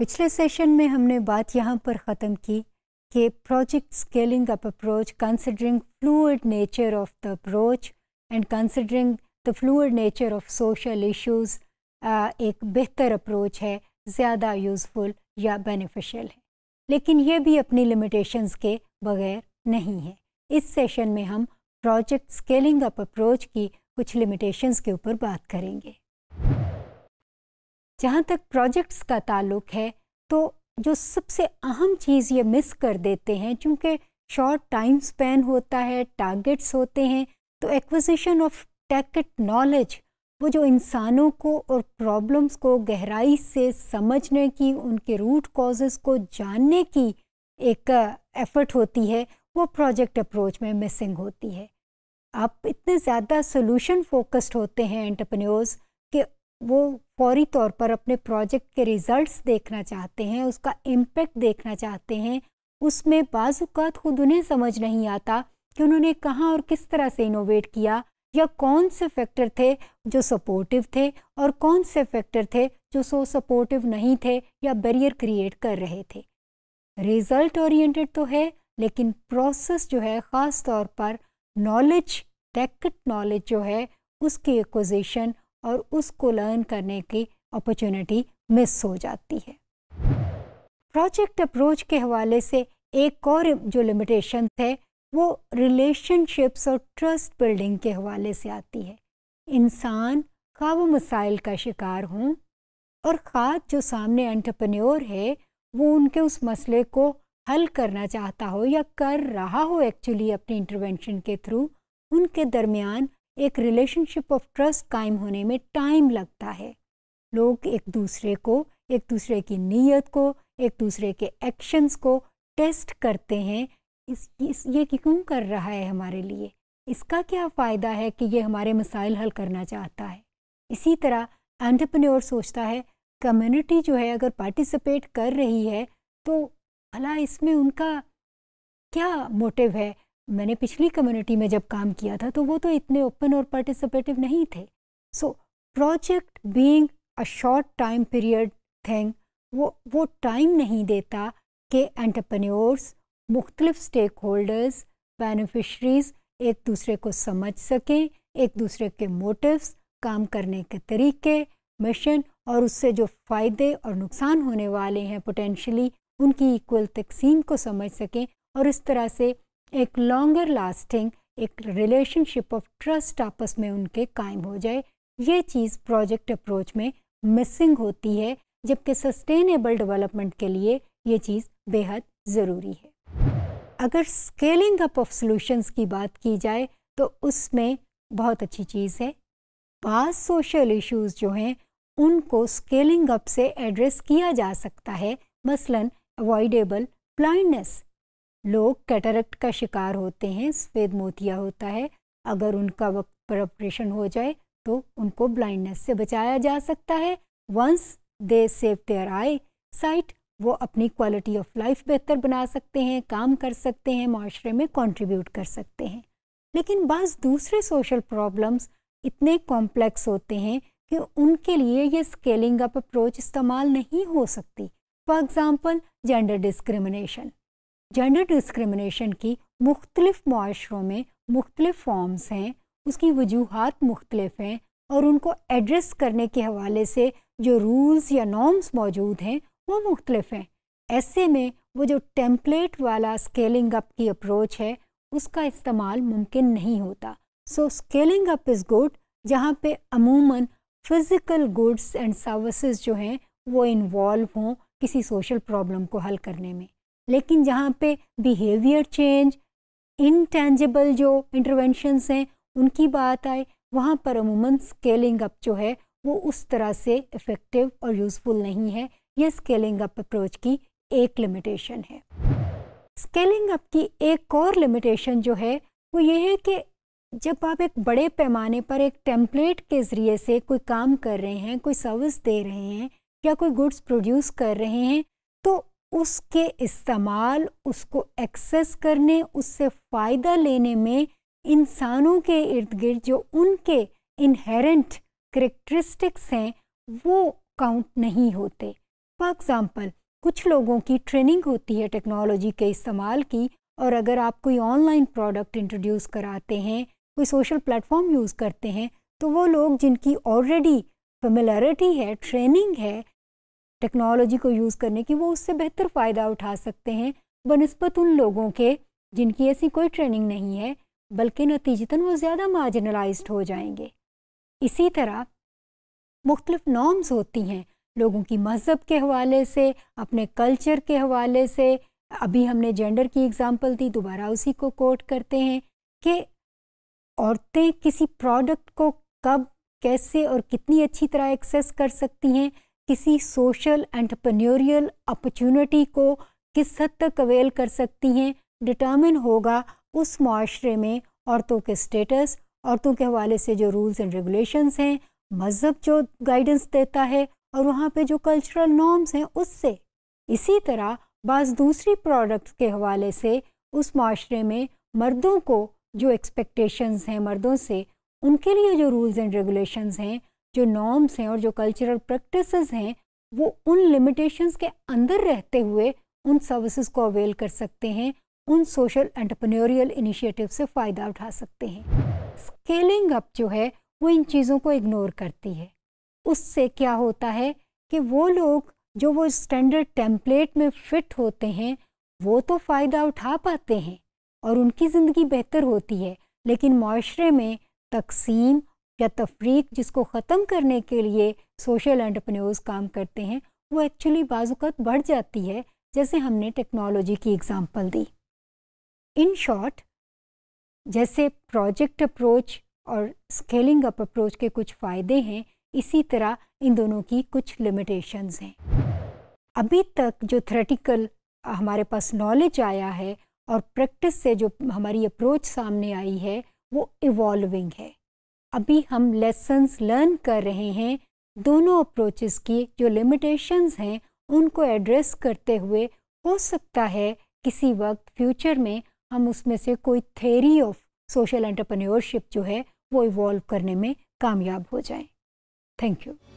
पिछले सेशन में हमने बात यहाँ पर ख़त्म की कि project scaling up approach considering fluid nature of the approach and considering the fluid nature of social issues एक बेहतर अप्रोच है ज़्यादा यूज़फुल या बेनिफिशियल है लेकिन ये भी अपनी लिमिटेशंस के बगैर नहीं है इस सेशन में हम प्रोजेक्ट स्केलिंग अप अप्रोच की कुछ लिमिटेशंस के ऊपर बात करेंगे जहाँ तक प्रोजेक्ट्स का ताल्लुक है तो जो सबसे अहम चीज़ ये मिस कर देते हैं क्योंकि शॉर्ट टाइम स्पेन होता है टारगेट्स होते हैं तो एक्विजिशन ऑफ टैकेट नॉलेज वो जो इंसानों को और प्रॉब्लम्स को गहराई से समझने की उनके रूट कॉजेज़ को जानने की एक एफर्ट होती है वो प्रोजेक्ट अप्रोच में मिसिंग होती है आप इतने ज़्यादा सोल्यूशन फोकस्ड होते हैं एंटरप्रेन्योर्स वो फौरी तौर पर अपने प्रोजेक्ट के रिजल्ट्स देखना चाहते हैं उसका इम्पेक्ट देखना चाहते हैं उसमें बाज़ात खुद उन्हें समझ नहीं आता कि उन्होंने कहाँ और किस तरह से इनोवेट किया या कौन से फैक्टर थे जो सपोर्टिव थे और कौन से फैक्टर थे जो सो सपोर्टिव नहीं थे या बैरियर क्रिएट कर रहे थे रिजल्ट ओरिएंटेड तो है लेकिन प्रोसेस जो है ख़ास तौर पर नॉलेज टैक्ट नॉलेज जो है उसकी एक्विजिशन और उसको लर्न करने की अपॉर्चुनिटी मिस हो जाती है प्रोजेक्ट अप्रोच के हवाले से एक और जो लिमिटेशन है वो रिलेशनशिप्स और ट्रस्ट बिल्डिंग के हवाले से आती है इंसान का वो मसाइल का शिकार हों और ख़ास जो सामने एंटरप्रेन्योर है वो उनके उस मसले को हल करना चाहता हो या कर रहा हो एक्चुअली अपनी इंटरवेंशन के थ्रू उनके दरमियान एक रिलेशनशिप ऑफ ट्रस्ट कायम होने में टाइम लगता है लोग एक दूसरे को एक दूसरे की नीयत को एक दूसरे के एक्शंस को टेस्ट करते हैं इस, इस ये क्यों कर रहा है हमारे लिए इसका क्या फ़ायदा है कि ये हमारे मसाइल हल करना चाहता है इसी तरह एंटरप्रेन्योर सोचता है कम्युनिटी जो है अगर पार्टिसिपेट कर रही है तो भला इसमें उनका क्या मोटिव है मैंने पिछली कम्युनिटी में जब काम किया था तो वो तो इतने ओपन और पार्टिसिपेटिव नहीं थे so project being a short time period thing वो वो टाइम नहीं देता कि एंटरप्रेन्योर्स मुख्तलिफ स्टेक होल्डर्स बेनिफिशरीज एक दूसरे को समझ सकें एक दूसरे के मोटिव्स काम करने के तरीके मिशन और उससे जो फ़ायदे और नुकसान होने वाले हैं पोटेंशली उनकी इक्वल तकसीम को समझ सकें और इस तरह से एक लॉन्गर लास्टिंग एक रिलेशनशिप ऑफ ट्रस्ट आपस में उनके कायम हो जाए ये चीज़ प्रोजेक्ट अप्रोच में मिसिंग होती है जबकि सस्टेनेबल डेवलपमेंट के लिए ये चीज़ बेहद ज़रूरी है अगर स्केलिंग अप ऑफ सॉल्यूशंस की बात की जाए तो उसमें बहुत अच्छी चीज़ है पास सोशल इश्यूज जो हैं उनको स्केलिंग अप से एड्रेस किया जा सकता है मसलन अवॉइडेबल ब्लाइंडनेस लोग कैटरक्ट का शिकार होते हैं सफ़ेद मोतिया होता है अगर उनका वक्त पर ऑपरेशन हो जाए तो उनको ब्लाइंडनेस से बचाया जा सकता है once they save their eyesight वो अपनी क्वालिटी ऑफ लाइफ बेहतर बना सकते हैं काम कर सकते हैं माशरे में कंट्रीब्यूट कर सकते हैं लेकिन बस दूसरे सोशल प्रॉब्लम्स इतने कॉम्प्लेक्स होते हैं कि उनके लिए ये स्केलिंग अप अप्रोच इस्तेमाल नहीं हो सकती for example gender discrimination gender discrimination की मुख्तलिफ़ माशरों में मुख्तलिफ़ फॉर्म्स हैं उसकी वजूहत मुख्तलिफ हैं और उनको एड्रेस करने के हवाले से जो रूल्स या नॉर्म्स मौजूद हैं वो मुख्तलिफ हैं ऐसे में वो जो टेम्पलेट वाला स्केलिंग अप की अप्रोच है उसका इस्तेमाल मुमकिन नहीं होता so scaling up is good जहाँ पे अमूमन फिज़िकल गुड्स एंड सर्विसेज जो हैं वो इन्वॉल्व हों किसी सोशल प्रॉब्लम को हल करने में लेकिन जहाँ पे बिहेवियर चेंज इनटेंजिबल जो इंटरवेंशंस हैं उनकी बात आए वहाँ पर अमूमन स्केलिंग अप जो है वो उस तरह से इफ़ेक्टिव और यूज़फुल नहीं है ये स्केलिंग अप अप्रोच की एक लिमिटेशन है स्केलिंग अप की एक और लिमिटेशन जो है वो ये है कि जब आप एक बड़े पैमाने पर एक टेम्पलेट के ज़रिए से कोई काम कर रहे हैं कोई सर्विस दे रहे हैं या कोई गुड्स प्रोड्यूस कर रहे हैं तो उसके इस्तेमाल उसको एक्सेस करने उससे फ़ायदा लेने में इंसानों के इर्द गिर्द जो उनके इनहेरेंट करेक्टरिस्टिक्स हैं वो काउंट नहीं होते फॉर एग्ज़ाम्पल कुछ लोगों की ट्रेनिंग होती है टेक्नोलॉजी के इस्तेमाल की और अगर आप कोई ऑनलाइन प्रोडक्ट इंट्रोड्यूस कराते हैं कोई सोशल प्लेटफॉर्म यूज़ करते हैं तो वो लोग जिनकी ऑलरेडी फेमिलरिटी है ट्रेनिंग है टेक्नोलॉजी को यूज़ करने की वो उससे बेहतर फ़ायदा उठा सकते हैं बनस्पत उन लोगों के जिनकी ऐसी कोई ट्रेनिंग नहीं है बल्कि नतीजतन वो ज़्यादा मार्जिनलाइज हो जाएंगे इसी तरह मुख्तलफ नॉर्म्स होती हैं लोगों की मज़हब के हवाले से अपने कल्चर के हवाले से अभी हमने जेंडर की एग्ज़ाम्पल दी दोबारा उसी को कोट करते हैं कि औरतें किसी प्रोडक्ट को कब कैसे और कितनी अच्छी तरह एक्सेस कर सकती हैं किसी सोशल एंटरप्रेन्योरियल अपॉर्चुनिटी को किस हद तक अवेल कर सकती हैं डिटर्मिन होगा उस माशरे में औरतों के स्टेटस औरतों के हवाले से जो रूल्स एंड रेगुलेशंस हैं मज़हब जो गाइडेंस देता है और वहाँ पे जो कल्चरल नॉर्म्स हैं उससे इसी तरह बाज़ दूसरी प्रोडक्ट्स के हवाले से उस माशरे में मर्दों को जो एक्सपेक्टेशंस हैं मर्दों से उनके लिए जो रूल्स एंड रेगुलेशंस हैं जो नॉर्म्स हैं और जो कल्चरल प्रैक्टिस हैं वो उन लिमिटेशंस के अंदर रहते हुए उन सर्विसेज को अवेल कर सकते हैं उन सोशल एंटरप्रेन्योरियल इनिशिएटिव से फ़ायदा उठा सकते हैं स्केलिंग अप जो है वो इन चीज़ों को इग्नोर करती है उससे क्या होता है कि वो लोग जो वो स्टैंडर्ड टेम्पलेट में फिट होते हैं वो तो फ़ायदा उठा पाते हैं और उनकी ज़िंदगी बेहतर होती है लेकिन माशरे में तकसीम या तफरीक जिसको ख़त्म करने के लिए सोशल एंटरप्रेन्योर्स काम करते हैं वो एक्चुअली बाजुकत बढ़ जाती है जैसे हमने टेक्नोलॉजी की एग्ज़ाम्पल दी इन शॉर्ट जैसे प्रोजेक्ट अप्रोच और स्केलिंग अप अप्रोच के कुछ फ़ायदे हैं इसी तरह इन दोनों की कुछ लिमिटेशंस हैं अभी तक जो थ्रेटिकल हमारे पास नॉलेज आया है और प्रैक्टिस से जो हमारी अप्रोच सामने आई है वो इवॉल्विंग है अभी हम लेसन्स लर्न कर रहे हैं दोनों अप्रोचेस की जो लिमिटेशंस हैं उनको एड्रेस करते हुए हो सकता है किसी वक्त फ्यूचर में हम उसमें से कोई थेरी ऑफ सोशल एंटरप्रेन्योरशिप जो है वो इवॉल्व करने में कामयाब हो जाए थैंक यू